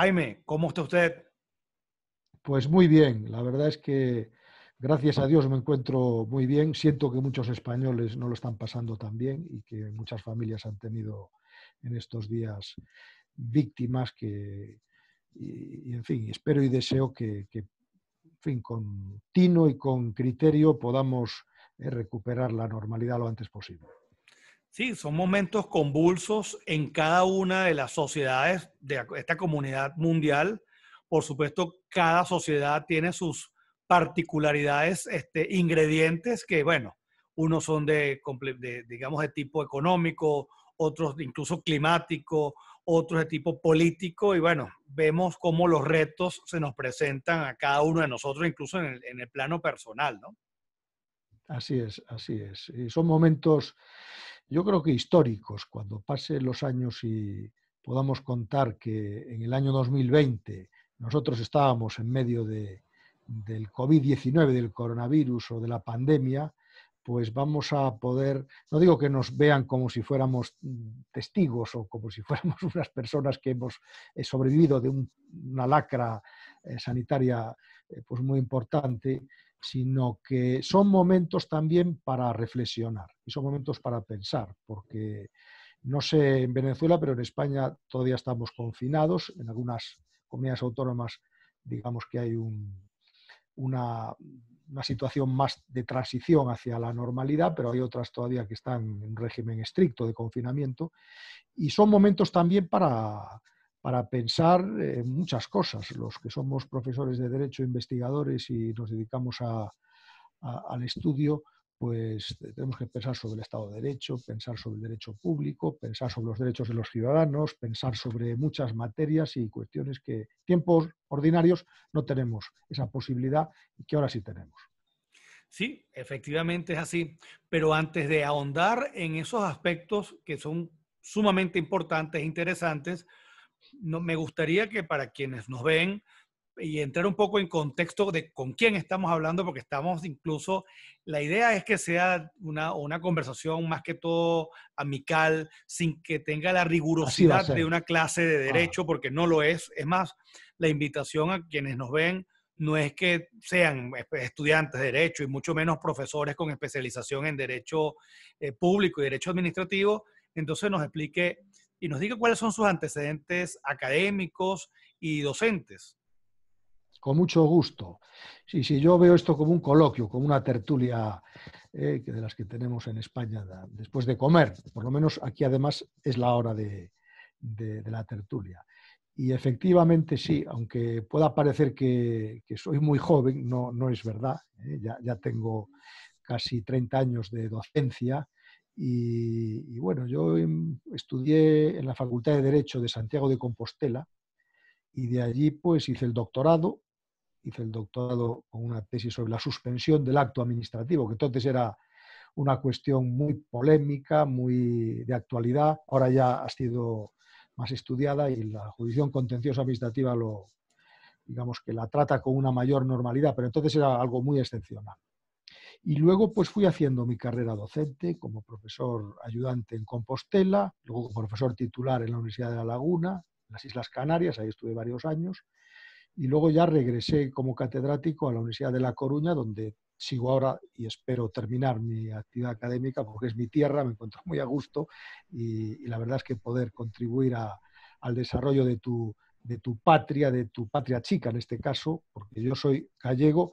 Jaime, ¿cómo está usted? Pues muy bien, la verdad es que gracias a Dios me encuentro muy bien. Siento que muchos españoles no lo están pasando tan bien y que muchas familias han tenido en estos días víctimas que, y, en fin, espero y deseo que, que en fin, con tino y con criterio podamos eh, recuperar la normalidad lo antes posible. Sí, son momentos convulsos en cada una de las sociedades de esta comunidad mundial. Por supuesto, cada sociedad tiene sus particularidades, este, ingredientes que, bueno, unos son de, digamos, de tipo económico, otros incluso climático, otros de tipo político, y bueno, vemos cómo los retos se nos presentan a cada uno de nosotros, incluso en el, en el plano personal, ¿no? Así es, así es. Y son momentos yo creo que históricos, cuando pasen los años y podamos contar que en el año 2020 nosotros estábamos en medio de, del COVID-19, del coronavirus o de la pandemia, pues vamos a poder, no digo que nos vean como si fuéramos mm, testigos o como si fuéramos unas personas que hemos eh, sobrevivido de una lacra eh, sanitaria eh, pues muy importante, sino que son momentos también para reflexionar y son momentos para pensar, porque no sé en Venezuela, pero en España todavía estamos confinados, en algunas comunidades autónomas digamos que hay una, situación más de transición hacia la normalidad, pero hay otras todavía que están en régimen estricto de confinamiento. Y son momentos también para, pensar en muchas cosas. Los que somos profesores de derecho, investigadores y nos dedicamos al estudio, pues tenemos que pensar sobre el Estado de Derecho, pensar sobre el derecho público, pensar sobre los derechos de los ciudadanos, pensar sobre muchas materias y cuestiones que tiempos ordinarios no tenemos esa posibilidad y que ahora sí tenemos. Sí, efectivamente es así. Pero antes de ahondar en esos aspectos que son sumamente importantes e interesantes, me gustaría que para quienes nos ven y entrar un poco en contexto de con quién estamos hablando, porque estamos incluso, la idea es que sea una, conversación más que todo amical, sin que tenga la rigurosidad de una clase de derecho, porque no lo es. Es más, la invitación a quienes nos ven no es que sean pues, estudiantes de derecho y mucho menos profesores con especialización en derecho eh, público y derecho administrativo, entonces nos explique y nos diga cuáles son sus antecedentes académicos y docentes con mucho gusto. Sí, sí, yo veo esto como un coloquio, como una tertulia eh, de las que tenemos en España después de comer. Por lo menos aquí además es la hora de, la tertulia. Y efectivamente sí, aunque pueda parecer que, soy muy joven, no, no es verdad. ¿eh? ya, tengo casi 30 años de docencia. Y, y bueno, yo em, estudié en la Facultad de Derecho de Santiago de Compostela, y de allí pues hice el doctorado hice el doctorado con una tesis sobre la suspensión del acto administrativo, que entonces era una cuestión muy polémica, muy de actualidad. Ahora ya ha sido más estudiada y la jurisdicción contenciosa administrativa lo, digamos que la trata con una mayor normalidad, pero entonces era algo muy excepcional. Y luego pues fui haciendo mi carrera docente como profesor ayudante en Compostela, luego como profesor titular en la Universidad de La Laguna, en las Islas Canarias, ahí estuve varios años, y luego ya regresé como catedrático a la Universidad de La Coruña, donde sigo ahora y espero terminar mi actividad académica porque es mi tierra, me encuentro muy a gusto y, la verdad es que poder contribuir al desarrollo de tu, de tu patria, de tu patria chica en este caso, porque yo soy gallego,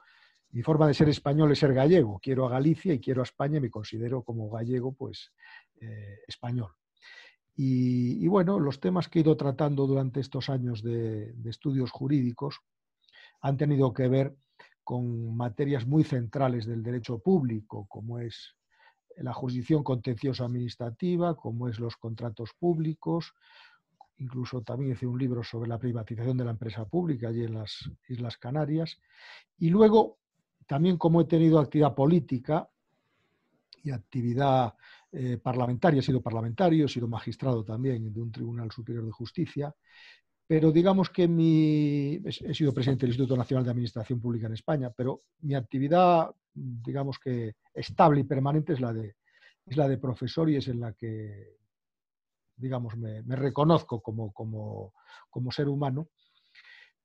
mi forma de ser español es ser gallego, quiero a Galicia y quiero a España y me considero como gallego, pues eh, español. Y, bueno, los temas que he ido tratando durante estos años de, estudios jurídicos han tenido que ver con materias muy centrales del derecho público, como es la jurisdicción contenciosa administrativa, como es los contratos públicos, incluso también hice un libro sobre la privatización de la empresa pública allí en las Islas Canarias, y luego también como he tenido actividad política y actividad eh, he sido parlamentario, he sido magistrado también de un Tribunal Superior de Justicia, pero digamos que he sido presidente del Instituto Nacional de Administración Pública en España, pero mi actividad, digamos que estable y permanente es la de, la de profesor y es en la que, digamos, me, reconozco como, ser humano.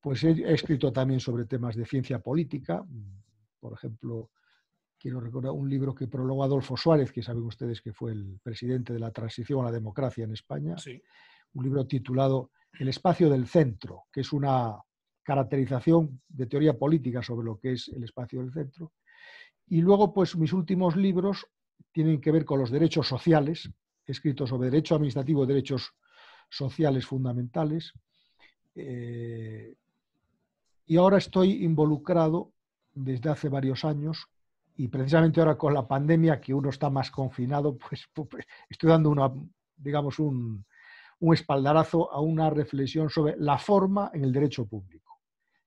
Pues he escrito también sobre temas de ciencia política, por ejemplo, quiero recordar un libro que prologó Adolfo Suárez, que saben ustedes que fue el presidente de la transición a la democracia en España, un libro titulado El espacio del centro, que es una caracterización de teoría política sobre lo que es el espacio del centro. Y luego, pues mis últimos libros tienen que ver con los derechos sociales, escritos sobre derecho administrativo, derechos sociales fundamentales. Eh, y ahora estoy involucrado desde hace varios años y precisamente ahora con la pandemia, que uno está más confinado, pues, pues, pues, estoy dando una, digamos, un, espaldarazo a una reflexión sobre la forma en el derecho público,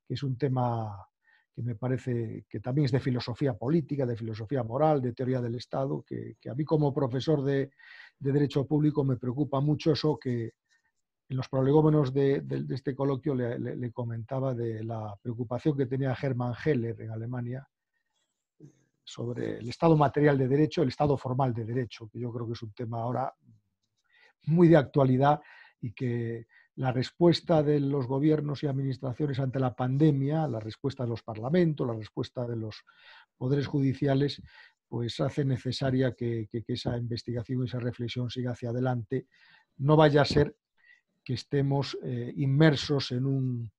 que es un tema que me parece que también es de filosofía política, de filosofía moral, de teoría del Estado, que, que a mí como profesor de, derecho público me preocupa mucho eso que en los prolegómenos de, este coloquio le, comentaba de la preocupación que tenía Hermann Heller en Alemania, sobre el estado material de derecho, el estado formal de derecho, que yo creo que es un tema ahora muy de actualidad y que la respuesta de los gobiernos y administraciones ante la pandemia, la respuesta de los parlamentos, la respuesta de los poderes judiciales, pues hace necesaria que, esa investigación y esa reflexión siga hacia adelante. No vaya a ser que estemos eh, inmersos en un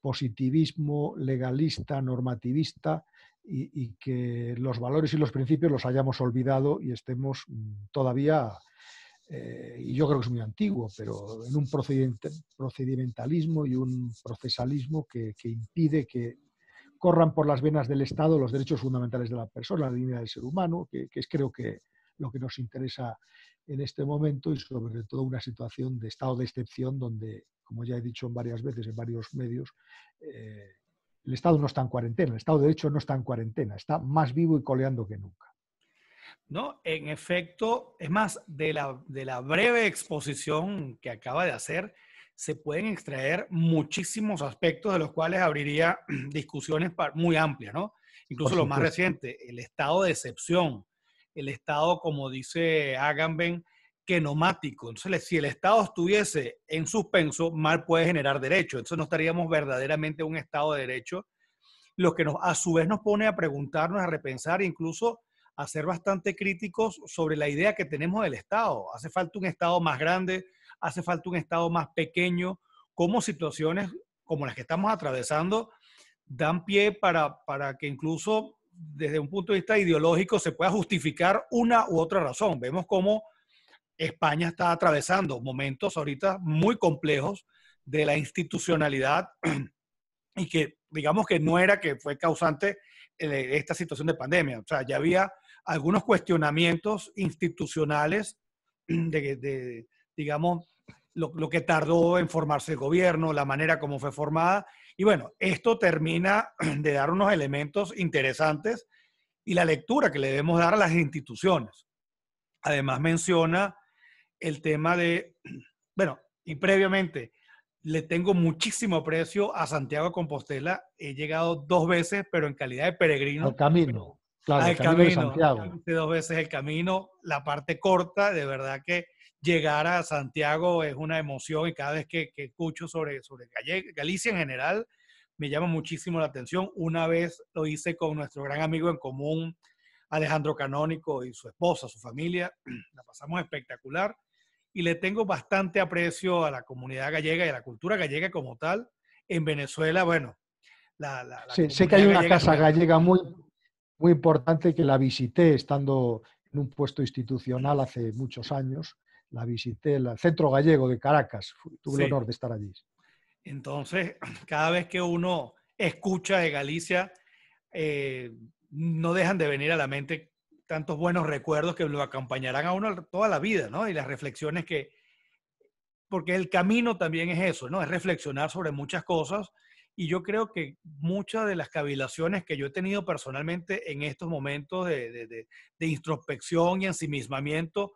positivismo legalista, normativista, y, que los valores y los principios los hayamos olvidado y estemos mm, todavía, eh, y yo creo que es muy antiguo, pero en un procedimentalismo y un procesalismo que, que impide que corran por las venas del Estado los derechos fundamentales de la persona, la dignidad del ser humano, que, es creo que lo que nos interesa en este momento y sobre todo una situación de estado de excepción donde, como ya he dicho varias veces en varios medios, eh, el Estado no está en cuarentena, el Estado de Derecho no está en cuarentena, está más vivo y coleando que nunca. No, en efecto, es más, de la, de la breve exposición que acaba de hacer, se pueden extraer muchísimos aspectos de los cuales abriría discusiones muy amplias, ¿no? Incluso lo más reciente, el estado de excepción, el estado, como dice Agamben, que nomático. Entonces, si el Estado estuviese en suspenso, mal puede generar derecho. Entonces, no estaríamos verdaderamente un Estado de derecho, lo que a su vez nos pone a preguntarnos, a repensar, incluso a ser bastante críticos sobre la idea que tenemos del Estado. Hace falta un Estado más grande, hace falta un Estado más pequeño, como situaciones como las que estamos atravesando dan pie para, para que incluso desde un punto de vista ideológico se pueda justificar una u otra razón. Vemos cómo España está atravesando momentos ahorita muy complejos de la institucionalidad y que digamos que no era que fue causante eh, esta situación de pandemia. O sea, ya había algunos cuestionamientos institucionales de, digamos, lo, que tardó en formarse el gobierno, la manera como fue formada. Y bueno, esto termina de dar unos elementos interesantes y la lectura que le debemos dar a las instituciones. Además menciona el tema de, bueno, y previamente, le tengo muchísimo aprecio a Santiago Compostela. He llegado dos veces, pero en calidad de peregrino. Al camino, claro, al camino, de Santiago. Dos veces el camino, la parte corta, de verdad que llegar a Santiago es una emoción y cada vez que, escucho sobre, sobre Galicia en general, me llama muchísimo la atención. Una vez lo hice con nuestro gran amigo en común, Alejandro Canónico y su esposa, su familia. La pasamos espectacular y le tengo bastante aprecio a la comunidad gallega y a la cultura gallega como tal. En Venezuela, bueno, la, sé que hay una casa gallega muy, muy importante que la visité estando en un puesto institucional hace muchos años. La visité, el Centro Gallego de Caracas. Tuve el honor de estar allí. Entonces, cada vez que uno escucha de Galicia, eh, no dejan de venir a la mente tantos buenos recuerdos que lo acompañarán a uno toda la vida, ¿no? Y las reflexiones que, porque el camino también es eso, ¿no? Es reflexionar sobre muchas cosas y yo creo que muchas de las cavilaciones que yo he tenido personalmente en estos momentos de, introspección y ensimismamiento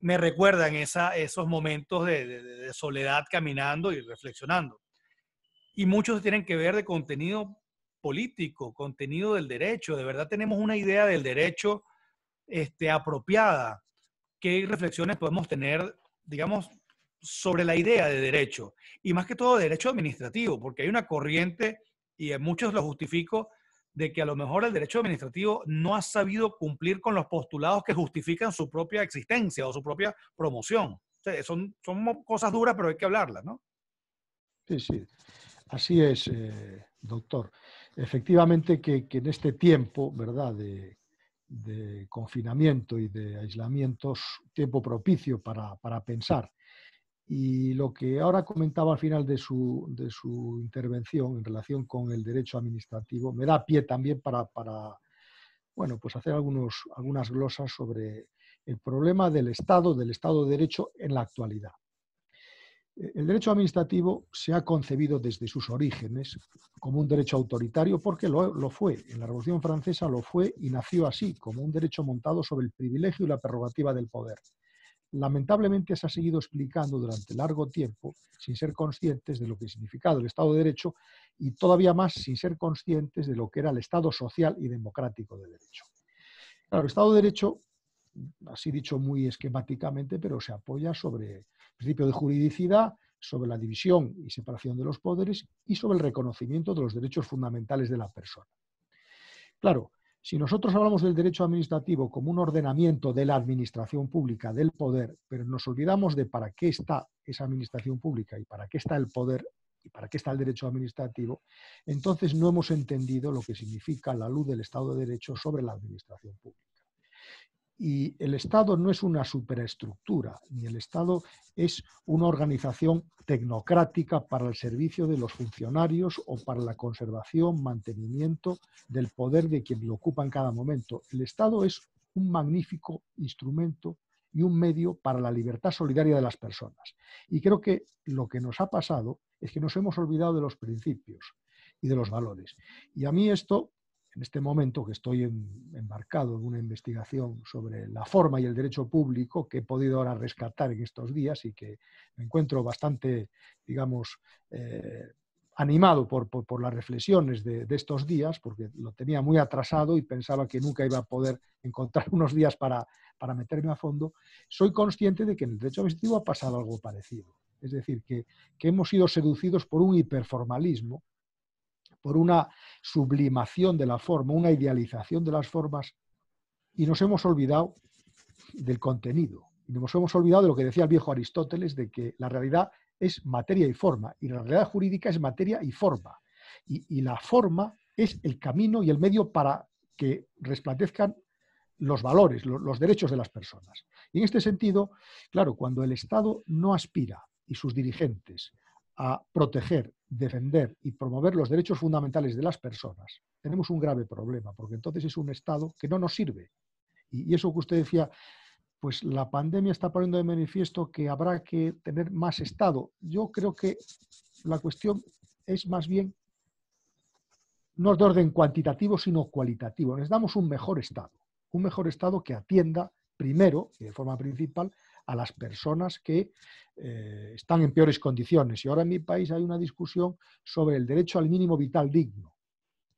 me recuerdan esa, esos momentos de soledad caminando y reflexionando. Y muchos tienen que ver de contenido político, contenido del derecho. De verdad tenemos una idea del derecho este, apropiada. ¿Qué reflexiones podemos tener, digamos, sobre la idea de derecho? Y más que todo derecho administrativo, porque hay una corriente, y muchos lo justifico, de que a lo mejor el derecho administrativo no ha sabido cumplir con los postulados que justifican su propia existencia o su propia promoción. son, cosas duras, pero hay que hablarlas, ¿no? Sí, sí. Así es, eh, doctor efectivamente que, en este tiempo, ¿verdad?, de, confinamiento y de aislamiento es tiempo propicio para, pensar. Y lo que ahora comentaba al final de su, de su, intervención en relación con el derecho administrativo me da pie también para, para bueno, pues hacer algunos, algunas glosas sobre el problema del Estado, del Estado de Derecho en la actualidad. El derecho administrativo se ha concebido desde sus orígenes como un derecho autoritario porque lo, fue. En la Revolución Francesa lo fue y nació así, como un derecho montado sobre el privilegio y la prerrogativa del poder. Lamentablemente se ha seguido explicando durante largo tiempo sin ser conscientes de lo que significaba el Estado de Derecho y todavía más sin ser conscientes de lo que era el Estado social y democrático de derecho. el Estado de Derecho, así dicho muy esquemáticamente, pero se apoya sobre principio de juridicidad, sobre la división y separación de los poderes y sobre el reconocimiento de los derechos fundamentales de la persona. Claro, si nosotros hablamos del derecho administrativo como un ordenamiento de la administración pública, del poder, pero nos olvidamos de para qué está esa administración pública y para qué está el poder y para qué está el derecho administrativo, entonces no hemos entendido lo que significa la luz del Estado de Derecho sobre la administración pública. Y el Estado no es una superestructura, ni el Estado es una organización tecnocrática para el servicio de los funcionarios o para la conservación, mantenimiento del poder de quien lo ocupa en cada momento. El Estado es un magnífico instrumento y un medio para la libertad solidaria de las personas. Y creo que lo que nos ha pasado es que nos hemos olvidado de los principios y de los valores. Y a mí esto en este momento que estoy embarcado en una investigación sobre la forma y el derecho público que he podido ahora rescatar en estos días y que me encuentro bastante, digamos, eh, animado por, las reflexiones de, estos días, porque lo tenía muy atrasado y pensaba que nunca iba a poder encontrar unos días para, meterme a fondo, soy consciente de que en el derecho administrativo ha pasado algo parecido. Es decir, que, que hemos sido seducidos por un hiperformalismo por una sublimación de la forma, una idealización de las formas, y nos hemos olvidado del contenido. Y nos hemos olvidado de lo que decía el viejo Aristóteles, de que la realidad es materia y forma, y la realidad jurídica es materia y forma. Y, la forma es el camino y el medio para que resplandezcan los valores, los, los derechos de las personas. Y en este sentido, claro, cuando el Estado no aspira y sus dirigentes a proteger defender y promover los derechos fundamentales de las personas, tenemos un grave problema, porque entonces es un Estado que no nos sirve. Y, eso que usted decía, pues la pandemia está poniendo de manifiesto que habrá que tener más Estado. Yo creo que la cuestión es más bien no es de orden cuantitativo, sino cualitativo. Necesitamos un mejor Estado, un mejor Estado que atienda primero y de forma principal a las personas que eh, están en peores condiciones. Y ahora en mi país hay una discusión sobre el derecho al mínimo vital digno,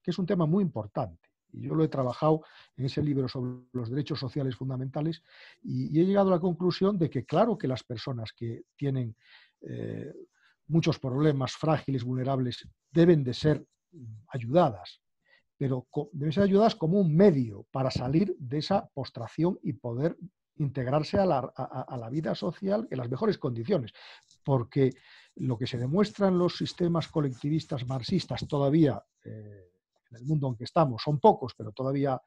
que es un tema muy importante. Y yo lo he trabajado en ese libro sobre los derechos sociales fundamentales y, he llegado a la conclusión de que claro que las personas que tienen eh, muchos problemas frágiles, vulnerables, deben de ser ayudadas, pero deben ser ayudadas como un medio para salir de esa postración y poder integrarse a la, vida social en las mejores condiciones, porque lo que se demuestran los sistemas colectivistas marxistas todavía eh, en el mundo en que estamos, son pocos, pero todavía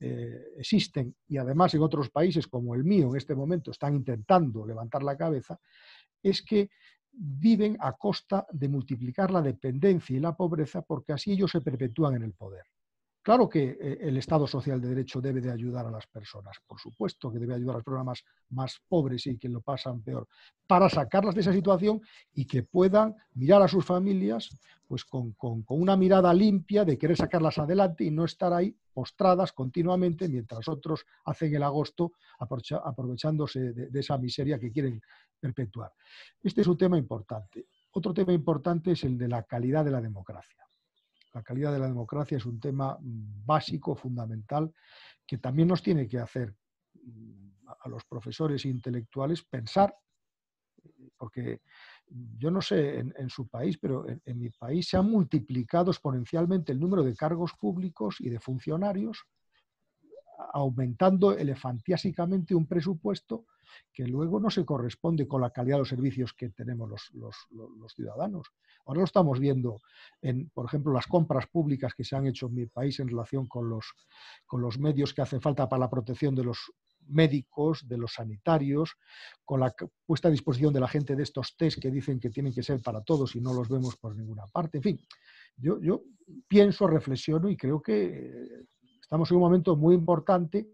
eh, existen, y además en otros países como el mío en este momento están intentando levantar la cabeza, es que viven a costa de multiplicar la dependencia y la pobreza porque así ellos se perpetúan en el poder. Claro que eh, el Estado social de derecho debe de ayudar a las personas, por supuesto que debe ayudar a los programas más, pobres y que lo pasan peor, para sacarlas de esa situación y que puedan mirar a sus familias pues con, una mirada limpia de querer sacarlas adelante y no estar ahí postradas continuamente mientras otros hacen el agosto aprovechándose de esa miseria que quieren perpetuar. Este es un tema importante. Otro tema importante es el de la calidad de la democracia. La calidad de la democracia es un tema mm, básico, fundamental, que también nos tiene que hacer mm, a los profesores e intelectuales pensar, porque yo no sé en, su país, pero en, en, mi país se ha multiplicado exponencialmente el número de cargos públicos y de funcionarios, aumentando elefantiásicamente un presupuesto que luego no se corresponde con la calidad de los servicios que tenemos los, ciudadanos. Ahora lo estamos viendo en, por ejemplo, las compras públicas que se han hecho en mi país en relación con los, con los medios que hacen falta para la protección de los médicos, de los sanitarios, con la puesta a disposición de la gente de estos test que dicen que tienen que ser para todos y no los vemos por ninguna parte. En fin, yo, yo pienso, reflexiono y creo que estamos en un momento muy importante,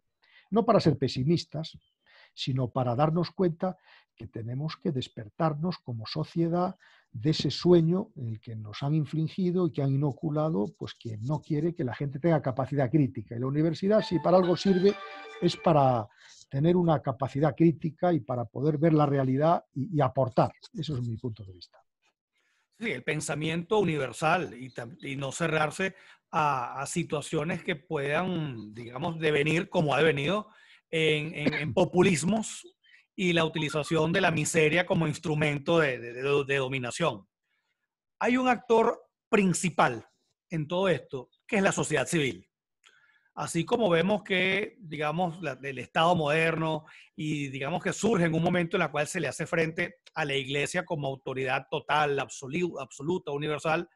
no para ser pesimistas, sino para darnos cuenta que tenemos que despertarnos como sociedad de ese sueño en el que nos han infligido y que han inoculado, pues que no quiere que la gente tenga capacidad crítica. Y la universidad, si para algo sirve, es para tener una capacidad crítica y para poder ver la realidad y, aportar. Eso es mi punto de vista. Sí, el pensamiento universal y, no cerrarse a, a situaciones que puedan, digamos, devenir como ha devenido en, populismos y la utilización de la miseria como instrumento de, dominación. Hay un actor principal en todo esto, que es la sociedad civil. Así como vemos que, digamos, el Estado moderno y, digamos, que surge en un momento en el cual se le hace frente a la Iglesia como autoridad total, absoluta, absoluta universal,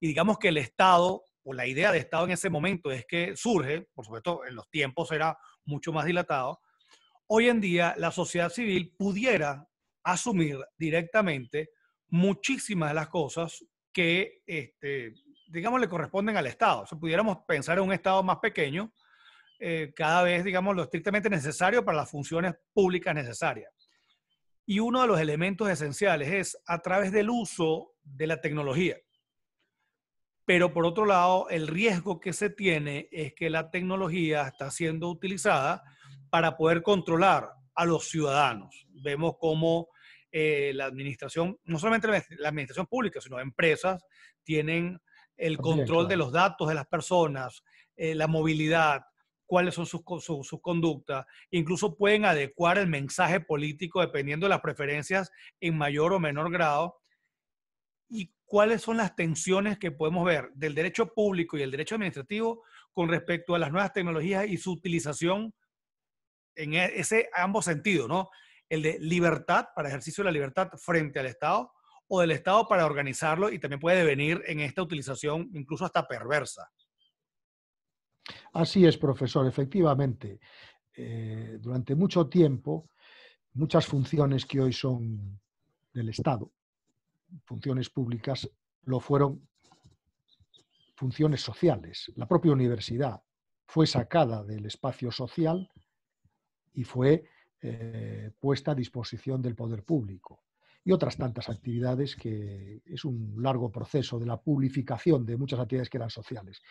y digamos que el Estado o la idea de Estado en ese momento es que surge, por supuesto, en los tiempos era mucho más dilatado, hoy en día la sociedad civil pudiera asumir directamente muchísimas de las cosas que, este, digamos, le corresponden al Estado. O sea, pudiéramos pensar en un Estado más pequeño, eh, cada vez, digamos, lo estrictamente necesario para las funciones públicas necesarias. Y uno de los elementos esenciales es a través del uso de la tecnología. Pero por otro lado, el riesgo que se tiene es que la tecnología está siendo utilizada para poder controlar a los ciudadanos. Vemos cómo eh, la administración, no solamente la administración pública, sino empresas, tienen el control de los datos de las personas, eh, la movilidad, cuáles son sus, sus conductas. Incluso pueden adecuar el mensaje político dependiendo de las preferencias en mayor o menor grado. Y cuáles son las tensiones que podemos ver del derecho público y el derecho administrativo con respecto a las nuevas tecnologías y su utilización en e, ese ambos sentidos, ¿no? El de libertad, para ejercicio de la libertad frente al Estado, o del Estado para organizarlo y también puede venir en esta utilización incluso hasta perversa. Así es, profesor, efectivamente. Eh, durante mucho tiempo, muchas funciones que hoy son del Estado, funciones públicas lo fueron funciones sociales. La propia universidad fue sacada del espacio social y fue eh, puesta a disposición del poder público. Y otras tantas actividades que es un largo proceso de la publificación de muchas actividades que eran sociales.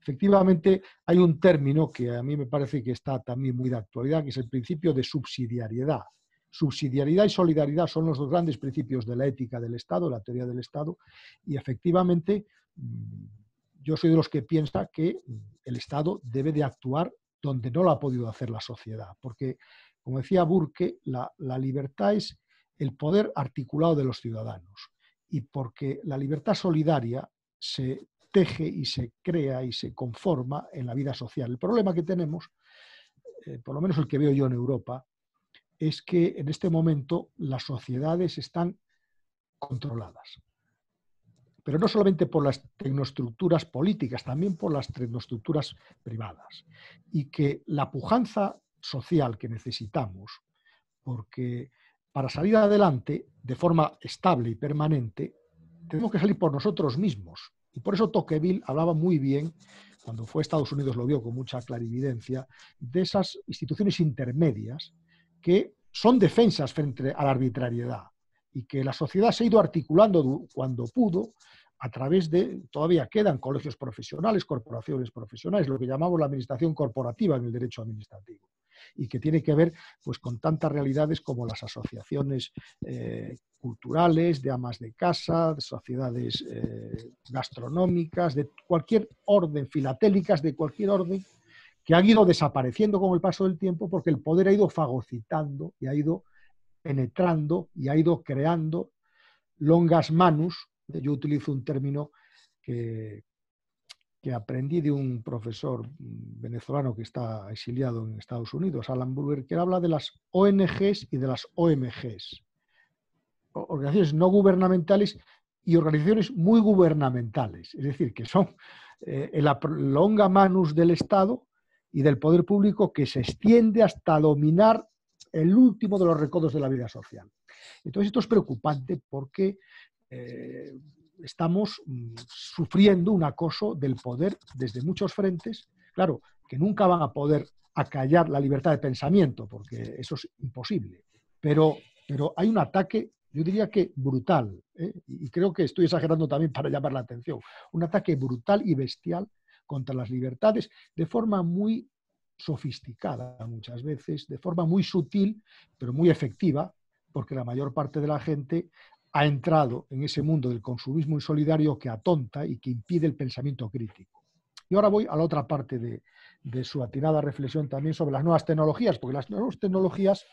Efectivamente, hay un término que a mí me parece que está también muy de actualidad, que es el principio de subsidiariedad. Subsidiariedad y solidaridad son los dos grandes principios de la ética del Estado, la teoría del Estado, y efectivamente mm, yo soy de los que piensa que mm, el Estado debe de actuar donde no lo ha podido hacer la sociedad, porque, como decía Burke, la, libertad es el poder articulado de los ciudadanos y porque la libertad solidaria se teje y se crea y se conforma en la vida social. El problema que tenemos, eh, por lo menos el que veo yo en Europa, es que en este momento las sociedades están controladas. Pero no solamente por las tecnoestructuras políticas, también por las tecnoestructuras privadas. Y que la pujanza social que necesitamos, porque para salir adelante de forma estable y permanente, tenemos que salir por nosotros mismos. Y por eso Tocqueville hablaba muy bien cuando fue a Estados Unidos lo vio con mucha clarividencia, de esas instituciones intermedias que son defensas frente a la arbitrariedad y que la sociedad se ha ido articulando cuando pudo a través de, todavía quedan colegios profesionales, corporaciones profesionales, lo que llamamos la administración corporativa en el derecho administrativo, y que tiene que ver pues, con tantas realidades como las asociaciones eh, culturales, de amas de casa, de sociedades eh, gastronómicas, de cualquier orden, filatélicas, de cualquier orden, que han ido desapareciendo con el paso del tiempo porque el poder ha ido fagocitando y ha ido penetrando y ha ido creando longas manus. Yo utilizo un término que, que aprendí de un profesor venezolano que está exiliado en Estados Unidos, Alan Burger, que habla de las ONGs y de las OMGs, organizaciones no gubernamentales y organizaciones muy gubernamentales, es decir, que son eh, el longa manus del Estado y del poder público que se extiende hasta dominar el último de los recodos de la vida social. Entonces esto es preocupante porque eh, estamos mm, sufriendo un acoso del poder desde muchos frentes, claro, que nunca van a poder acallar la libertad de pensamiento, porque eso es imposible, pero, pero hay un ataque, yo diría que brutal, ¿eh? y creo que estoy exagerando también para llamar la atención, un ataque brutal y bestial contra las libertades de forma muy sofisticada muchas veces, de forma muy sutil, pero muy efectiva, porque la mayor parte de la gente ha entrado en ese mundo del consumismo insolidario que atonta y que impide el pensamiento crítico. Y ahora voy a la otra parte de, de su atinada reflexión también sobre las nuevas tecnologías, porque las nuevas tecnologías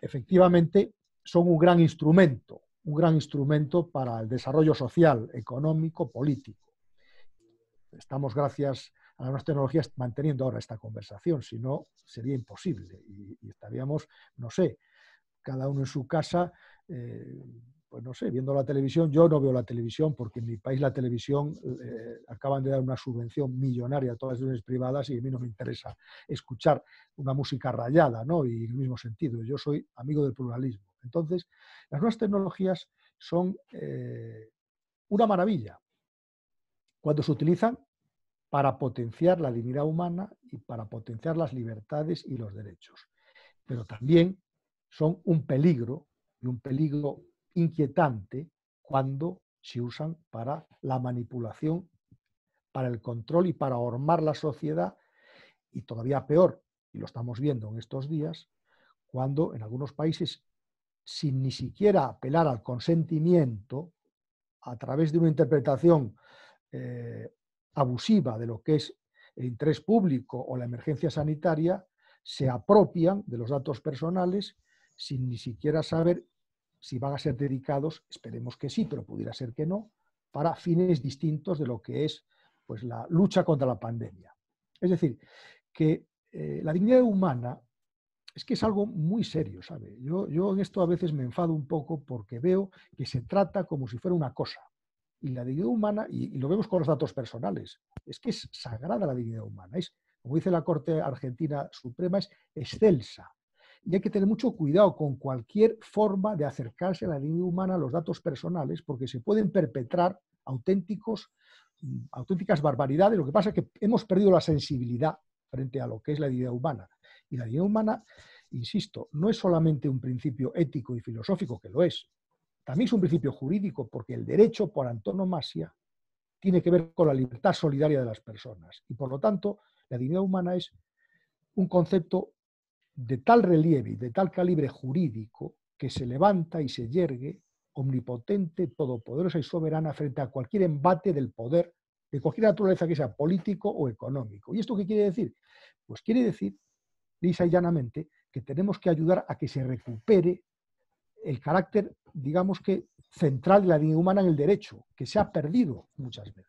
efectivamente son un gran instrumento, un gran instrumento para el desarrollo social, económico, político estamos gracias a las nuevas tecnologías manteniendo ahora esta conversación, si no sería imposible y, estaríamos, no sé, cada uno en su casa, eh, pues no sé, viendo la televisión. Yo no veo la televisión porque en mi país la televisión eh, acaban de dar una subvención millonaria a todas las redes privadas y a mí no me interesa escuchar una música rayada, ¿no? Y en el mismo sentido, yo soy amigo del pluralismo. Entonces, las nuevas tecnologías son eh, una maravilla, cuando se utilizan para potenciar la dignidad humana y para potenciar las libertades y los derechos. Pero también son un peligro y un peligro inquietante cuando se usan para la manipulación, para el control y para armar la sociedad y todavía peor, y lo estamos viendo en estos días, cuando en algunos países, sin ni siquiera apelar al consentimiento, a través de una interpretación eh, abusiva de lo que es el interés público o la emergencia sanitaria, se apropian de los datos personales sin ni siquiera saber si van a ser dedicados, esperemos que sí, pero pudiera ser que no, para fines distintos de lo que es pues, la lucha contra la pandemia. Es decir, que eh, la dignidad humana es que es algo muy serio, ¿sabe? Yo, yo en esto a veces me enfado un poco porque veo que se trata como si fuera una cosa. Y la dignidad humana, y, lo vemos con los datos personales, es que es sagrada la dignidad humana, es, como dice la Corte Argentina Suprema, es excelsa. Y hay que tener mucho cuidado con cualquier forma de acercarse a la dignidad humana, a los datos personales, porque se pueden perpetrar auténticos, mm, auténticas barbaridades. Lo que pasa es que hemos perdido la sensibilidad frente a lo que es la dignidad humana. Y la dignidad humana, insisto, no es solamente un principio ético y filosófico, que lo es, también es un principio jurídico porque el derecho por antonomasia tiene que ver con la libertad solidaria de las personas y por lo tanto la dignidad humana es un concepto de tal relieve y de tal calibre jurídico que se levanta y se yergue omnipotente, todopoderosa y soberana frente a cualquier embate del poder de cualquier naturaleza que sea político o económico. ¿Y esto qué quiere decir? Pues quiere decir, lisa y llanamente, que tenemos que ayudar a que se recupere el carácter, digamos que, central de la dignidad humana en el derecho, que se ha perdido muchas veces.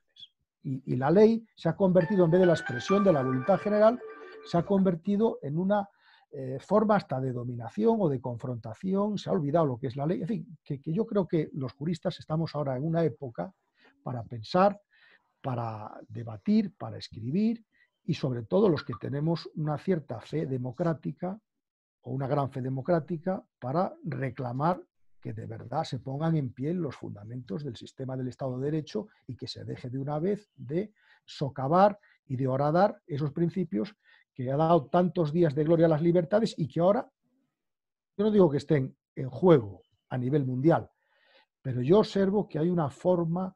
Y, la ley se ha convertido, en vez de la expresión de la voluntad general, se ha convertido en una eh, forma hasta de dominación o de confrontación, se ha olvidado lo que es la ley. En fin, que yo creo que los juristas estamos ahora en una época para pensar, para debatir, para escribir y sobre todo los que tenemos una cierta fe democrática o una gran fe democrática para reclamar que de verdad se pongan en pie los fundamentos del sistema del Estado de Derecho y que se deje de una vez de socavar y de horadar esos principios que ha dado tantos días de gloria a las libertades y que ahora, yo no digo que estén en juego a nivel mundial, pero yo observo que hay una forma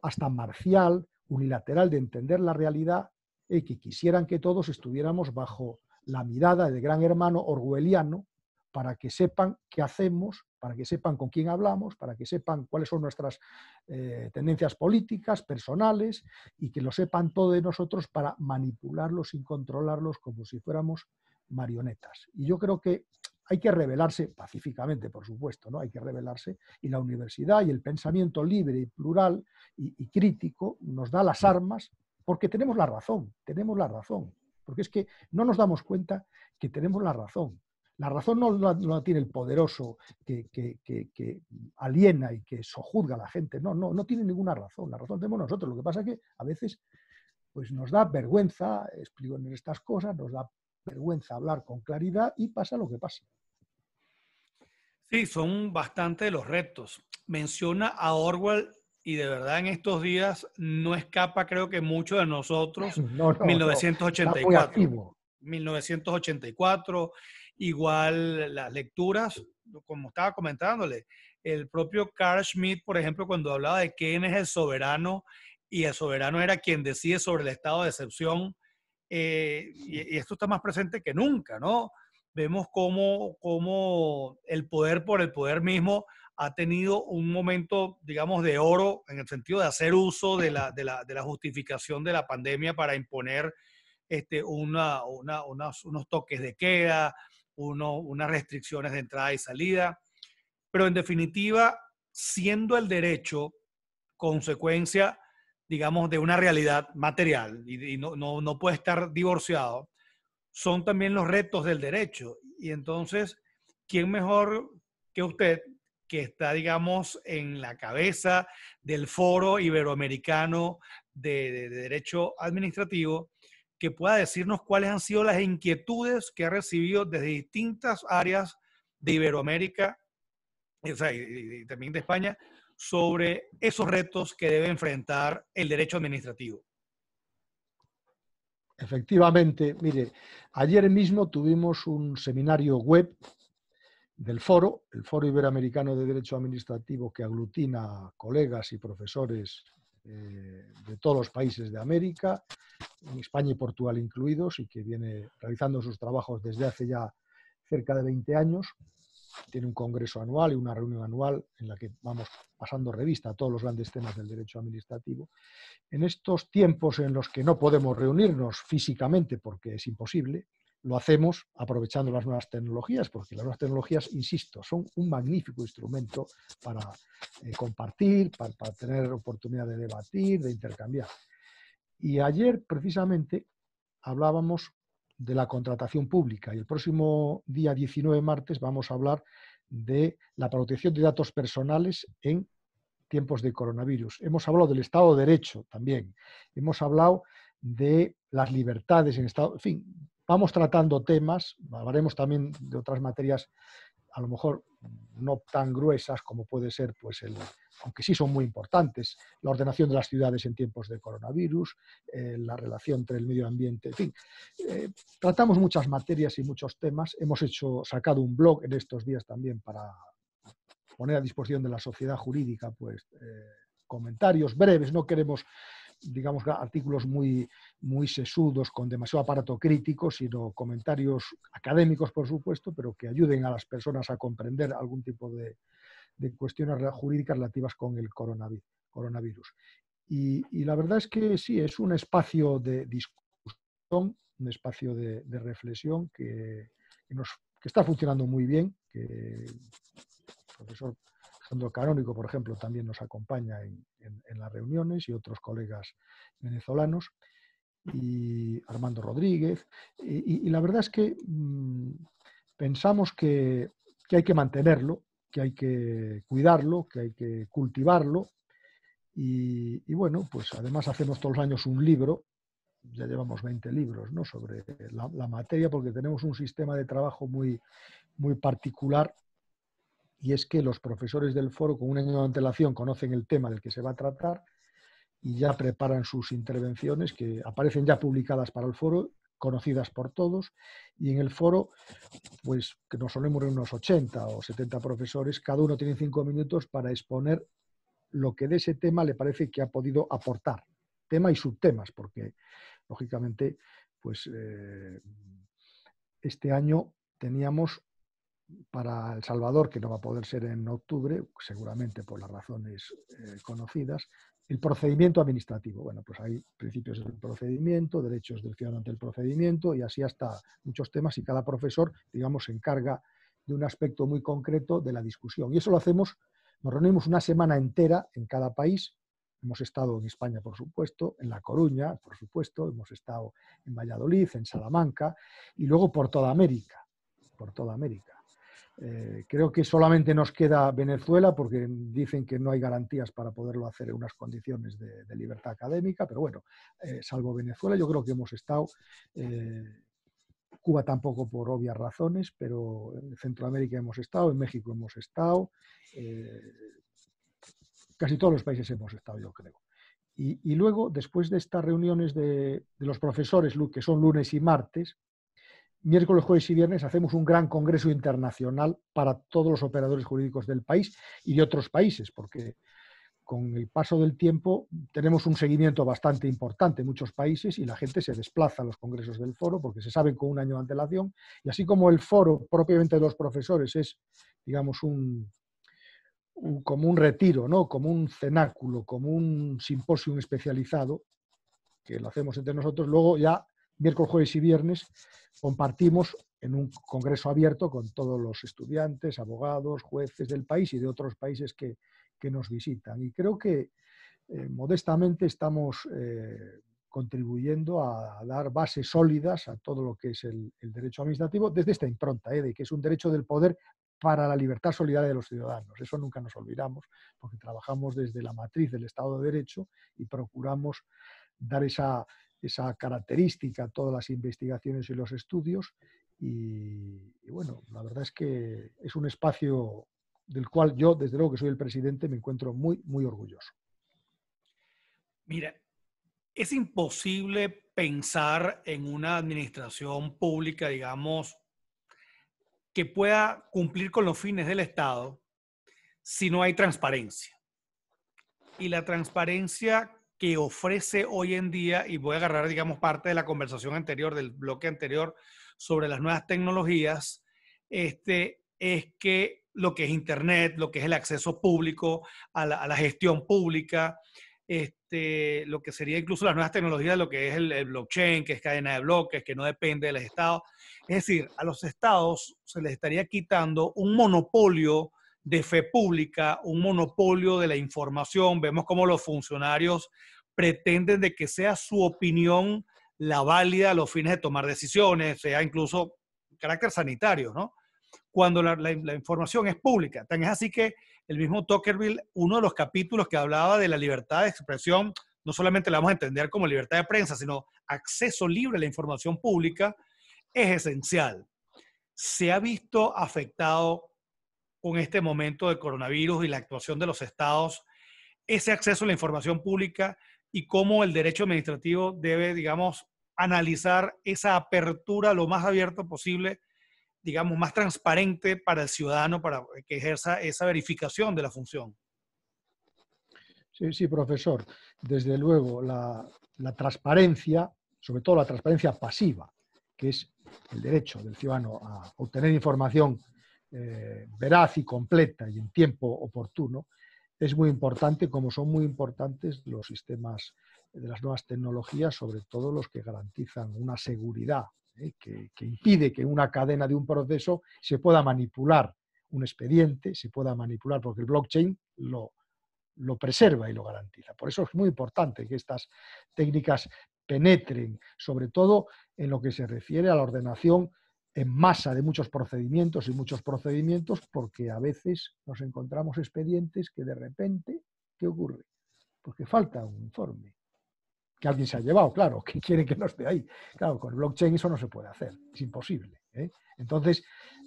hasta marcial, unilateral de entender la realidad y eh, que quisieran que todos estuviéramos bajo la mirada del gran hermano orwelliano para que sepan qué hacemos, para que sepan con quién hablamos, para que sepan cuáles son nuestras eh, tendencias políticas, personales, y que lo sepan todo de nosotros para manipularlos y controlarlos como si fuéramos marionetas. Y yo creo que hay que rebelarse pacíficamente, por supuesto, ¿no? Hay que rebelarse y la universidad y el pensamiento libre y plural y, y crítico nos da las armas porque tenemos la razón, tenemos la razón porque es que no nos damos cuenta que tenemos la razón. La razón no la, tiene el poderoso que, aliena y que sojuzga a la gente. No, no, no tiene ninguna razón. La razón tenemos nosotros. Lo que pasa es que a veces pues nos da vergüenza explicar estas cosas, nos da vergüenza hablar con claridad y pasa lo que pasa. Sí, son bastante los retos. Menciona a Orwell y de verdad en estos días no escapa creo que muchos de nosotros 1984. 1984, igual las lecturas, como estaba comentándole, el propio Carl Schmitt, por ejemplo, cuando hablaba de quién es el soberano y el soberano era quien decide sobre el estado de excepción, eh, y, y, esto está más presente que nunca, ¿no? Vemos cómo, cómo el poder por el poder mismo ha tenido un momento, digamos, de oro en el sentido de hacer uso de la, justificación de la pandemia para imponer este, una, unos, toques de queda, unas restricciones de entrada y salida. Pero en definitiva, siendo el derecho consecuencia, digamos, de una realidad material y, no, no puede estar divorciado, son también los retos del derecho. Y entonces, ¿quién mejor que usted que está, digamos, en la cabeza del Foro Iberoamericano de, Derecho Administrativo, que pueda decirnos cuáles han sido las inquietudes que ha recibido desde distintas áreas de Iberoamérica y también de España sobre esos retos que debe enfrentar el derecho administrativo. Efectivamente, mire, ayer mismo tuvimos un seminario web del foro, el Foro Iberoamericano de Derecho Administrativo que aglutina colegas y profesores eh, de todos los países de América, en España y Portugal incluidos, y que viene realizando sus trabajos desde hace ya cerca de 20 años. Tiene un congreso anual y una reunión anual en la que vamos pasando revista a todos los grandes temas del derecho administrativo. En estos tiempos en los que no podemos reunirnos físicamente porque es imposible, lo hacemos aprovechando las nuevas tecnologías, porque las nuevas tecnologías, insisto, son un magnífico instrumento para eh, compartir, para, tener oportunidad de debatir, de intercambiar. Y ayer, precisamente, hablábamos de la contratación pública y el próximo día 19, martes, vamos a hablar de la protección de datos personales en tiempos de coronavirus. Hemos hablado del Estado de Derecho también. Hemos hablado de las libertades en Estado, en fin, Vamos tratando temas, hablaremos también de otras materias, a lo mejor no tan gruesas como puede ser, pues aunque sí son muy importantes, la ordenación de las ciudades en tiempos de coronavirus, eh, la relación entre el medio ambiente, en fin. Eh, tratamos muchas materias y muchos temas. Hemos hecho, sacado un blog en estos días también para poner a disposición de la sociedad jurídica pues, eh, comentarios breves, no queremos digamos, artículos muy, muy sesudos, con demasiado aparato crítico, sino comentarios académicos, por supuesto, pero que ayuden a las personas a comprender algún tipo de, cuestiones jurídicas relativas con el coronavirus. Y, la verdad es que sí, es un espacio de discusión, un espacio de, reflexión que, que, que está funcionando muy bien, que el profesor fondo canónico, por ejemplo, también nos acompaña en, las reuniones y otros colegas venezolanos, y Armando Rodríguez. Y, la verdad es que mm, pensamos que, hay que mantenerlo, que hay que cuidarlo, que hay que cultivarlo. Y, bueno, pues además hacemos todos los años un libro, ya llevamos 20 libros ¿no? sobre la, la materia, porque tenemos un sistema de trabajo muy, muy particular y es que los profesores del foro con un año de antelación conocen el tema del que se va a tratar y ya preparan sus intervenciones que aparecen ya publicadas para el foro, conocidas por todos, y en el foro, pues que nos solemos unos 80 o 70 profesores, cada uno tiene cinco minutos para exponer lo que de ese tema le parece que ha podido aportar, tema y subtemas, porque lógicamente, pues eh, este año teníamos para El Salvador, que no va a poder ser en octubre, seguramente por las razones eh, conocidas, el procedimiento administrativo. Bueno, pues hay principios del procedimiento, derechos del ciudadano ante el procedimiento y así hasta muchos temas y cada profesor, digamos, se encarga de un aspecto muy concreto de la discusión. Y eso lo hacemos, nos reunimos una semana entera en cada país. Hemos estado en España, por supuesto, en La Coruña, por supuesto, hemos estado en Valladolid, en Salamanca y luego por toda América, por toda América. Eh, creo que solamente nos queda Venezuela porque dicen que no hay garantías para poderlo hacer en unas condiciones de, libertad académica, pero bueno, eh, salvo Venezuela, yo creo que hemos estado, eh, Cuba tampoco por obvias razones, pero en Centroamérica hemos estado, en México hemos estado, casi todos los países hemos estado, yo creo. Y, luego, después de estas reuniones de los profesores, que son lunes y martes, miércoles, jueves y viernes hacemos un gran congreso internacional para todos los operadores jurídicos del país y de otros países, porque con el paso del tiempo tenemos un seguimiento bastante importante en muchos países y la gente se desplaza a los congresos del foro porque se saben con un año de antelación. Y así como el foro propiamente de los profesores es, digamos, un, un como un retiro, ¿no? como un cenáculo, como un simposio especializado, que lo hacemos entre nosotros, luego ya miércoles, jueves y viernes compartimos en un congreso abierto con todos los estudiantes, abogados, jueces del país y de otros países que, nos visitan. Y creo que eh, modestamente estamos eh, contribuyendo a, dar bases sólidas a todo lo que es el, derecho administrativo desde esta impronta, eh, de que es un derecho del poder para la libertad solidaria de los ciudadanos. Eso nunca nos olvidamos, porque trabajamos desde la matriz del Estado de Derecho y procuramos dar esa, esa característica todas las investigaciones y los estudios. Y, bueno, la verdad es que es un espacio del cual yo, desde luego que soy el presidente, me encuentro muy, muy orgulloso. Mira, es imposible pensar en una administración pública, digamos, que pueda cumplir con los fines del Estado si no hay transparencia. Y la transparencia que ofrece hoy en día, y voy a agarrar, digamos, parte de la conversación anterior, del bloque anterior, sobre las nuevas tecnologías, este, es que lo que es Internet, lo que es el acceso público a la, gestión pública, este, lo que sería incluso las nuevas tecnologías, lo que es el, blockchain, que es cadena de bloques, que no depende de los estados. Es decir, a los estados se les estaría quitando un monopolio de fe pública, un monopolio de la información. Vemos cómo los funcionarios pretenden de que sea su opinión la válida a los fines de tomar decisiones, sea incluso carácter sanitario, ¿no? Cuando la, información es pública. Tan es así que el mismo Tuckerville, uno de los capítulos que hablaba de la libertad de expresión, no solamente la vamos a entender como libertad de prensa, sino acceso libre a la información pública, es esencial. Se ha visto afectado con este momento de coronavirus y la actuación de los estados, ese acceso a la información pública y cómo el derecho administrativo debe, digamos, analizar esa apertura lo más abierto posible, digamos, más transparente para el ciudadano, para que ejerza esa verificación de la función. Sí, sí, profesor. Desde luego, la, la transparencia, sobre todo la transparencia pasiva, que es el derecho del ciudadano a obtener información eh, veraz y completa y en tiempo oportuno, es muy importante, como son muy importantes los sistemas de las nuevas tecnologías, sobre todo los que garantizan una seguridad ¿eh? que, impide que una cadena de un proceso se pueda manipular un expediente, se pueda manipular, porque el blockchain lo, lo preserva y lo garantiza. Por eso es muy importante que estas técnicas penetren, sobre todo en lo que se refiere a la ordenación en masa de muchos procedimientos y muchos procedimientos porque a veces nos encontramos expedientes que de repente, ¿qué ocurre? Porque pues falta un informe que alguien se ha llevado, claro, que quiere que no esté ahí. Claro, con blockchain eso no se puede hacer, es imposible. ¿eh? Entonces,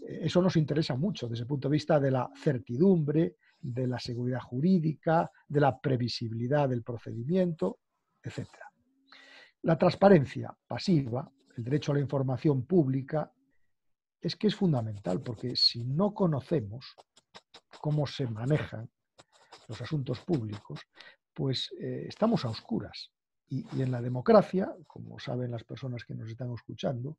eh, eso nos interesa mucho desde el punto de vista de la certidumbre, de la seguridad jurídica, de la previsibilidad del procedimiento, etc. La transparencia pasiva, el derecho a la información pública, es que es fundamental, porque si no conocemos cómo se manejan los asuntos públicos, pues eh, estamos a oscuras. Y, en la democracia, como saben las personas que nos están escuchando,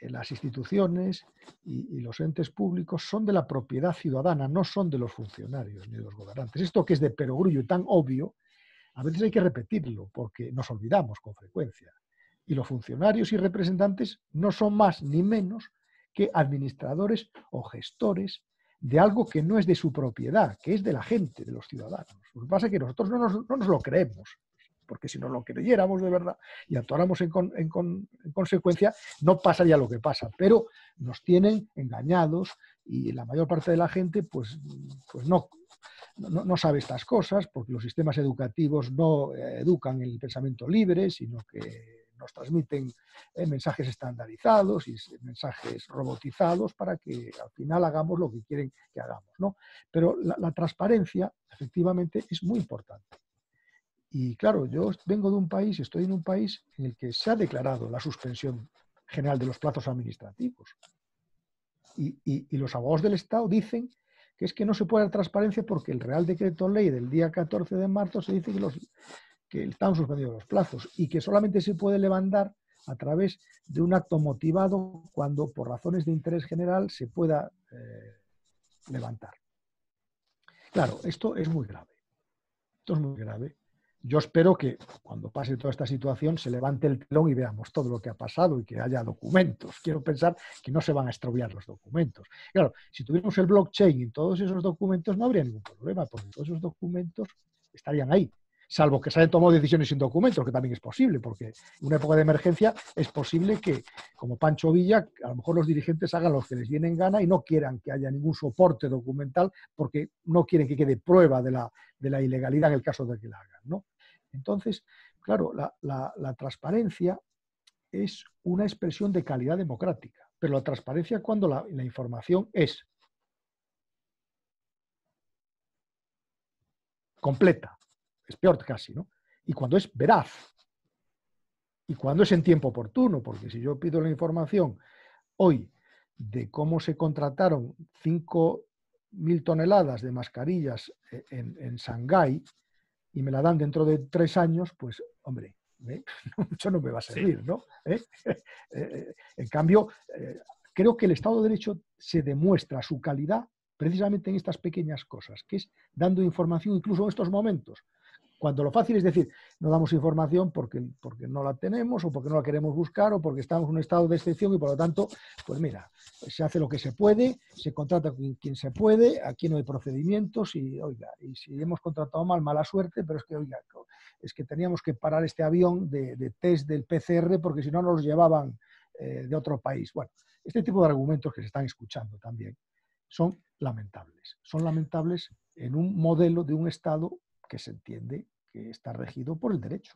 eh, las instituciones y, y, los entes públicos son de la propiedad ciudadana, no son de los funcionarios ni de los gobernantes. Esto que es de perogrullo y tan obvio, a veces hay que repetirlo porque nos olvidamos con frecuencia. Y los funcionarios y representantes no son más ni menos que administradores o gestores de algo que no es de su propiedad, que es de la gente, de los ciudadanos. Lo que pasa es que nosotros no nos, lo creemos, porque si no lo creyéramos de verdad y actuáramos en, consecuencia, no pasaría lo que pasa, pero nos tienen engañados y la mayor parte de la gente pues, pues no, no, sabe estas cosas, porque los sistemas educativos no eh, educan el pensamiento libre, sino que nos transmiten eh, mensajes estandarizados y mensajes robotizados para que al final hagamos lo que quieren que hagamos. Pero la, transparencia, efectivamente, es muy importante. Y claro, yo vengo de un país, estoy en un país en el que se ha declarado la suspensión general de los plazos administrativos. Y, los abogados del Estado dicen que es que no se puede dar transparencia porque el Real Decreto Ley del día 14 de marzo se dice que los, que están suspendidos los plazos y que solamente se puede levantar a través de un acto motivado cuando por razones de interés general se pueda eh, levantar. Claro, esto es muy grave. Esto es muy grave. Yo espero que cuando pase toda esta situación se levante el telón y veamos todo lo que ha pasado y que haya documentos. Quiero pensar que no se van a estropear los documentos. Claro, si tuviéramos el blockchain y todos esos documentos no habría ningún problema, porque todos esos documentos estarían ahí salvo que se hayan tomado decisiones sin documentos, que también es posible, porque en una época de emergencia es posible que, como Pancho Villa, a lo mejor los dirigentes hagan lo que les viene en gana y no quieran que haya ningún soporte documental porque no quieren que quede prueba de la, ilegalidad en el caso de que la hagan. Entonces, claro, la, transparencia es una expresión de calidad democrática, pero la transparencia cuando la información es completa, es peor casi, ¿no? Y cuando es veraz, y cuando es en tiempo oportuno, porque si yo pido la información hoy de cómo se contrataron 5.000 toneladas de mascarillas e, en, en Shanghái y me la dan dentro de tres años, pues, hombre, mucho ¿eh? no me va a servir, ¿no? ¿Eh? Eh, en cambio, creo que el Estado de Derecho se demuestra su calidad precisamente en estas pequeñas cosas, que es dando información incluso en estos momentos. Cuando lo fácil es decir, no damos información porque, porque no la tenemos o porque no la queremos buscar o porque estamos en un estado de excepción y por lo tanto, pues mira, se hace lo que se puede, se contrata con quien, se puede, aquí no hay procedimientos y, oiga, y si hemos contratado mal, mala suerte, pero es que, oiga, es que teníamos que parar este avión de, test del PCR porque si no nos llevaban eh, de otro país. Bueno, este tipo de argumentos que se están escuchando también son lamentables. Son lamentables en un modelo de un Estado que se entiende que está regido por el derecho.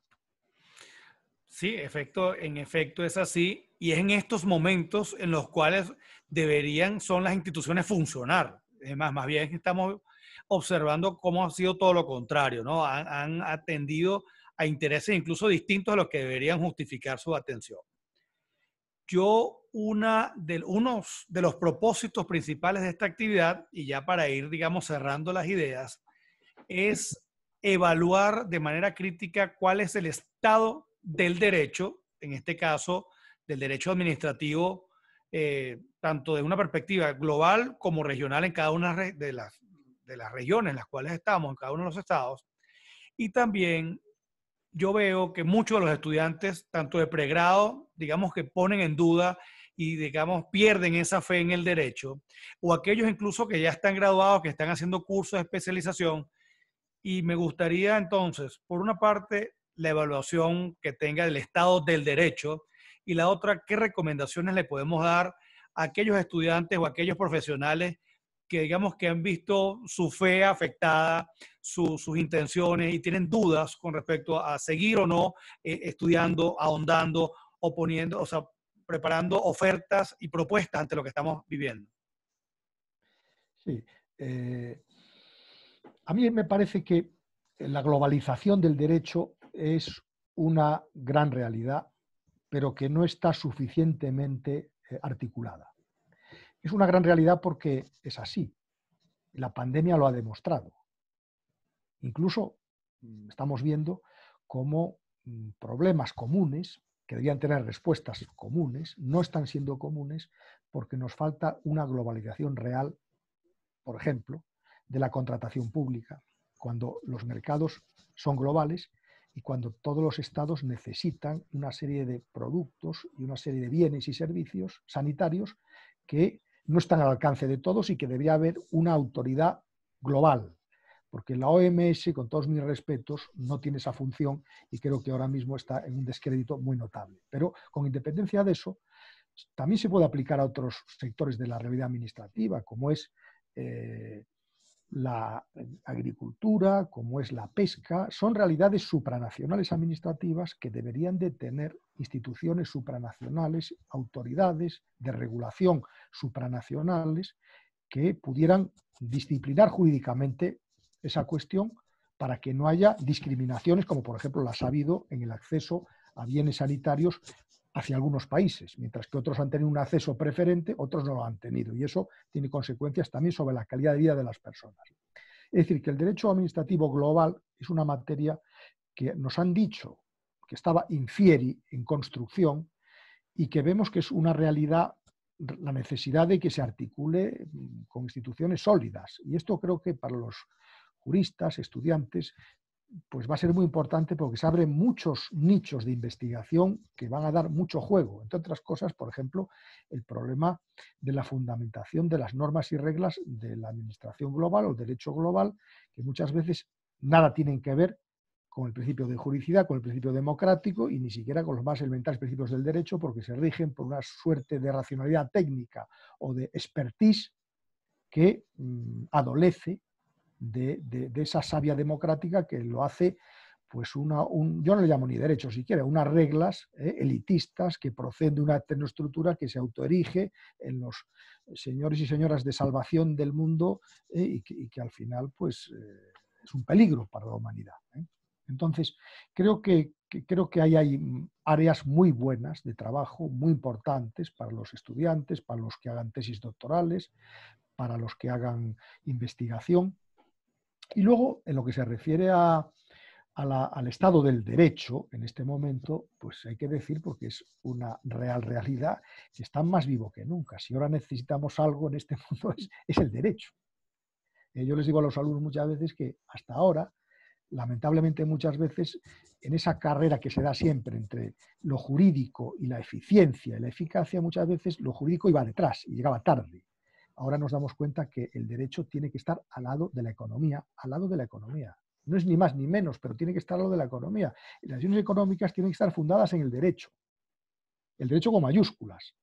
Sí, efecto, en efecto es así. Y es en estos momentos en los cuales deberían, son las instituciones funcionar. Es más, más bien estamos observando cómo ha sido todo lo contrario, ¿no? Han, atendido a intereses incluso distintos a los que deberían justificar su atención. Yo, una de, uno de los propósitos principales de esta actividad, y ya para ir, digamos, cerrando las ideas, es evaluar de manera crítica cuál es el estado del derecho, en este caso del derecho administrativo, eh, tanto de una perspectiva global como regional en cada una de las, de las regiones en las cuales estamos, en cada uno de los estados. Y también yo veo que muchos de los estudiantes, tanto de pregrado, digamos que ponen en duda y digamos pierden esa fe en el derecho, o aquellos incluso que ya están graduados, que están haciendo cursos de especialización, y me gustaría entonces, por una parte, la evaluación que tenga el estado del derecho y la otra, qué recomendaciones le podemos dar a aquellos estudiantes o a aquellos profesionales que digamos que han visto su fe afectada, sus intenciones y tienen dudas con respecto a seguir o no eh, estudiando, ahondando o poniendo, o sea, preparando ofertas y propuestas ante lo que estamos viviendo. Sí, eh, a mí me parece que la globalización del derecho es una gran realidad, pero que no está suficientemente eh, articulada. Es una gran realidad porque es así. La pandemia lo ha demostrado. Incluso mm, estamos viendo cómo mm, problemas comunes, que debían tener respuestas comunes, no están siendo comunes porque nos falta una globalización real, por ejemplo, de la contratación pública, cuando los mercados son globales y cuando todos los estados necesitan una serie de productos y una serie de bienes y servicios sanitarios que no están al alcance de todos y que debería haber una autoridad global, porque la OMS, con todos mis respetos, no tiene esa función y creo que ahora mismo está en un descrédito muy notable. Pero con independencia de eso, también se puede aplicar a otros sectores de la realidad administrativa, como es eh, la agricultura, como es la pesca, son realidades supranacionales administrativas que deberían de tener instituciones supranacionales, autoridades de regulación supranacionales que pudieran disciplinar jurídicamente esa cuestión para que no haya discriminaciones como por ejemplo las ha habido en el acceso a bienes sanitarios hacia algunos países, mientras que otros han tenido un acceso preferente, otros no lo han tenido. Y eso tiene consecuencias también sobre la calidad de vida de las personas. Es decir, que el derecho administrativo global es una materia que nos han dicho que estaba infieri en construcción, y que vemos que es una realidad la necesidad de que se articule con instituciones sólidas. Y esto creo que para los juristas, estudiantes, pues va a ser muy importante porque se abren muchos nichos de investigación que van a dar mucho juego. Entre otras cosas, por ejemplo, el problema de la fundamentación de las normas y reglas de la administración global o derecho global, que muchas veces nada tienen que ver con el principio de juridicidad, con el principio democrático y ni siquiera con los más elementales principios del derecho porque se rigen por una suerte de racionalidad técnica o de expertise que mm, adolece de, esa savia democrática que lo hace, pues una, un, yo no le llamo ni derecho siquiera, unas reglas eh, elitistas que proceden de una estructura que se autoerige en los señores y señoras de salvación del mundo eh, y, que, al final pues eh, es un peligro para la humanidad. Entonces, creo que, creo que ahí hay áreas muy buenas de trabajo, muy importantes para los estudiantes, para los que hagan tesis doctorales, para los que hagan investigación. Y luego, en lo que se refiere al estado del derecho en este momento, pues hay que decir, porque es una real realidad, que está más vivo que nunca. Si ahora necesitamos algo en este mundo es, el derecho. Eh, yo les digo a los alumnos muchas veces que hasta ahora, lamentablemente muchas veces, en esa carrera que se da siempre entre lo jurídico y la eficiencia y la eficacia, muchas veces lo jurídico iba detrás y llegaba tarde ahora nos damos cuenta que el derecho tiene que estar al lado de la economía, al lado de la economía. No es ni más ni menos, pero tiene que estar al lado de la economía. Las acciones económicas tienen que estar fundadas en el derecho. El derecho con mayúsculas,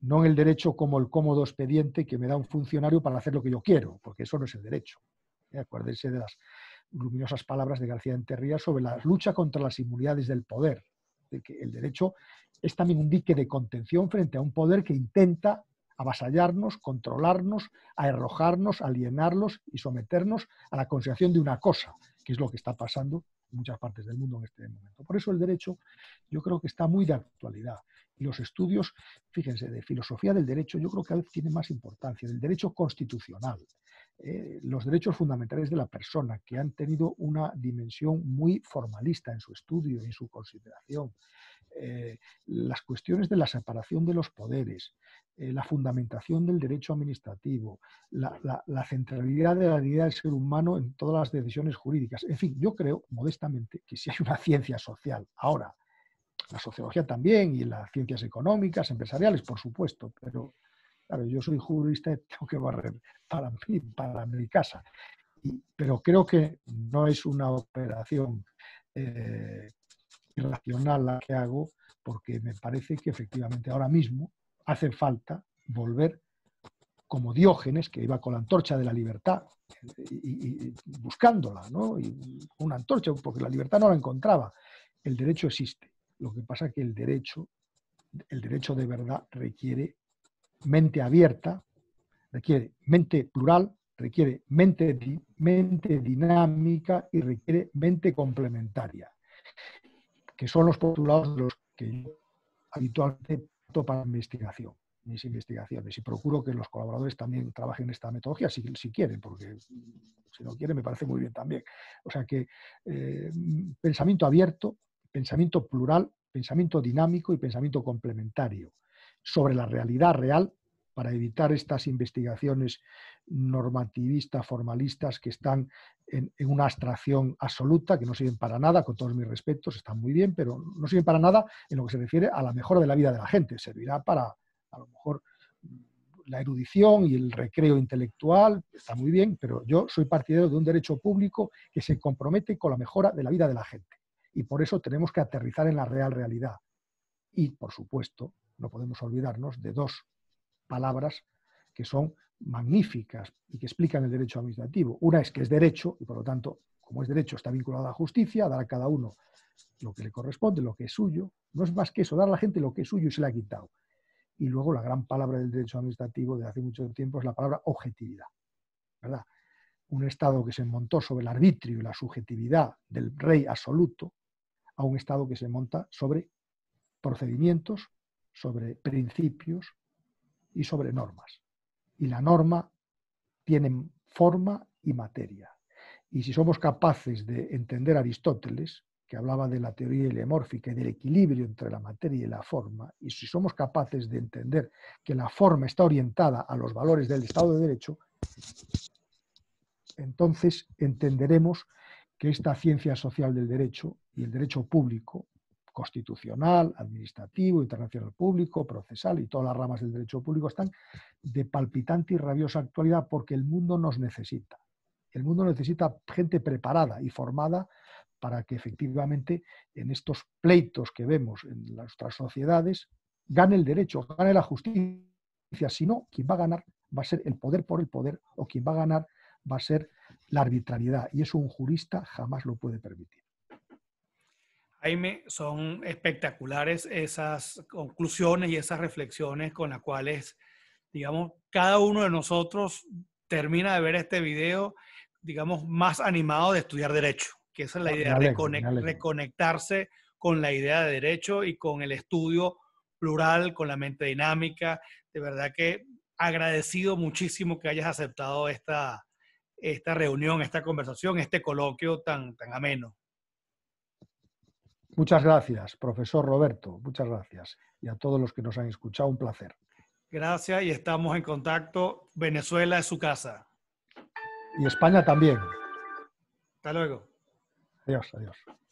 no en el derecho como el cómodo expediente que me da un funcionario para hacer lo que yo quiero, porque eso no es el derecho. ¿Eh? Acuérdense de las luminosas palabras de García Enterría sobre la lucha contra las inmunidades del poder, de que el derecho es también un dique de contención frente a un poder que intenta avasallarnos, controlarnos, aerrojarnos, alienarnos y someternos a la consideración de una cosa, que es lo que está pasando en muchas partes del mundo en este momento. Por eso el derecho yo creo que está muy de actualidad. Y los estudios, fíjense, de filosofía del derecho yo creo que tiene más importancia, del derecho constitucional. Eh, los derechos fundamentales de la persona, que han tenido una dimensión muy formalista en su estudio y en su consideración. Eh, las cuestiones de la separación de los poderes, eh, la fundamentación del derecho administrativo, la, centralidad de la dignidad del ser humano en todas las decisiones jurídicas. En fin, yo creo, modestamente, que si hay una ciencia social ahora, la sociología también y las ciencias económicas, empresariales, por supuesto, pero claro, yo soy jurista y tengo que barrer para para mi casa. pero creo que no es una operación eh, racional la que hago, porque me parece que efectivamente ahora mismo hace falta volver como Diógenes, que iba con la antorcha de la libertad y, y buscándola, ¿no? Y una antorcha, porque la libertad no la encontraba. El derecho existe. Lo que pasa es que el derecho, el derecho de verdad requiere mente abierta, requiere mente plural, requiere mente, mente dinámica y requiere mente complementaria que son los postulados de los que yo habitualmente topan investigación, mis investigaciones, y procuro que los colaboradores también trabajen esta metodología si, quieren, porque si no quieren me parece muy bien también. O sea que eh, pensamiento abierto, pensamiento plural, pensamiento dinámico y pensamiento complementario sobre la realidad real para evitar estas investigaciones normativistas, formalistas, que están en, una abstracción absoluta, que no sirven para nada, con todos mis respetos, están muy bien, pero no sirven para nada en lo que se refiere a la mejora de la vida de la gente. Servirá para, a lo mejor, la erudición y el recreo intelectual, está muy bien, pero yo soy partidario de un derecho público que se compromete con la mejora de la vida de la gente. Y por eso tenemos que aterrizar en la real realidad. Y, por supuesto, no podemos olvidarnos de dos palabras que son magníficas y que explican el derecho administrativo. Una es que es derecho y por lo tanto, como es derecho, está vinculado a la justicia, dar a cada uno lo que le corresponde, lo que es suyo. No es más que eso, dar a la gente lo que es suyo y se le ha quitado. Y luego la gran palabra del derecho administrativo de hace mucho tiempo es la palabra objetividad. ¿Verdad? Un Estado que se montó sobre el arbitrio y la subjetividad del rey absoluto a un Estado que se monta sobre procedimientos, sobre principios, y sobre normas. Y la norma tiene forma y materia. Y si somos capaces de entender Aristóteles, que hablaba de la teoría heliomórfica y del equilibrio entre la materia y la forma, y si somos capaces de entender que la forma está orientada a los valores del Estado de Derecho, entonces entenderemos que esta ciencia social del derecho y el derecho público constitucional, administrativo, internacional público, procesal y todas las ramas del derecho público están de palpitante y rabiosa actualidad porque el mundo nos necesita. El mundo necesita gente preparada y formada para que efectivamente en estos pleitos que vemos en nuestras sociedades gane el derecho, gane la justicia. Si no, quien va a ganar va a ser el poder por el poder o quien va a ganar va a ser la arbitrariedad. Y eso un jurista jamás lo puede permitir. Jaime, son espectaculares esas conclusiones y esas reflexiones con las cuales, digamos, cada uno de nosotros termina de ver este video, digamos, más animado de estudiar derecho, que es la ah, idea, de reconectarse con la idea de derecho y con el estudio plural, con la mente dinámica. De verdad que agradecido muchísimo que hayas aceptado esta, esta reunión, esta conversación, este coloquio tan, tan ameno. Muchas gracias, profesor Roberto. Muchas gracias. Y a todos los que nos han escuchado, un placer. Gracias y estamos en contacto. Venezuela es su casa. Y España también. Hasta luego. Adiós, adiós.